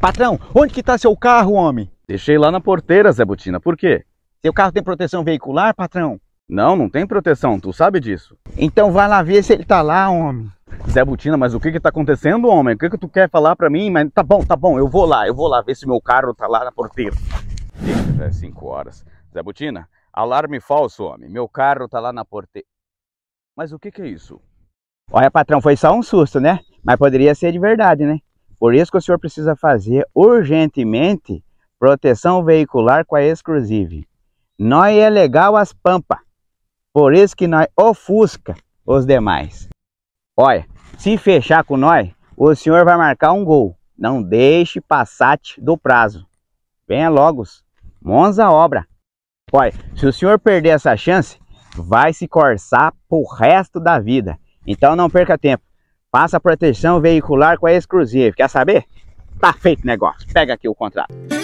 Patrão, onde que tá seu carro, homem? Deixei lá na porteira, Zé Butina. Por quê? Seu carro tem proteção veicular, patrão? Não, não tem proteção. Tu sabe disso. Então vai lá ver se ele tá lá, homem. Zé Butina, mas o que que tá acontecendo, homem? O que que tu quer falar pra mim? Mas tá bom, tá bom. Eu vou lá. Eu vou lá ver se meu carro tá lá na porteira. é 5 horas. Zé Butina, alarme falso, homem. Meu carro tá lá na porteira. Mas o que que é isso? Olha, patrão, foi só um susto, né? Mas poderia ser de verdade, né? Por isso que o senhor precisa fazer urgentemente proteção veicular com a exclusive. Nós é legal as pampas, por isso que nós ofusca os demais. Olha, se fechar com nós, o senhor vai marcar um gol. Não deixe passar do prazo. Venha logo, mãos à obra. Olha, se o senhor perder essa chance, vai se corçar pro resto da vida. Então não perca tempo. Faça proteção veicular com a Exclusive. Quer saber? Tá feito o negócio. Pega aqui o contrato.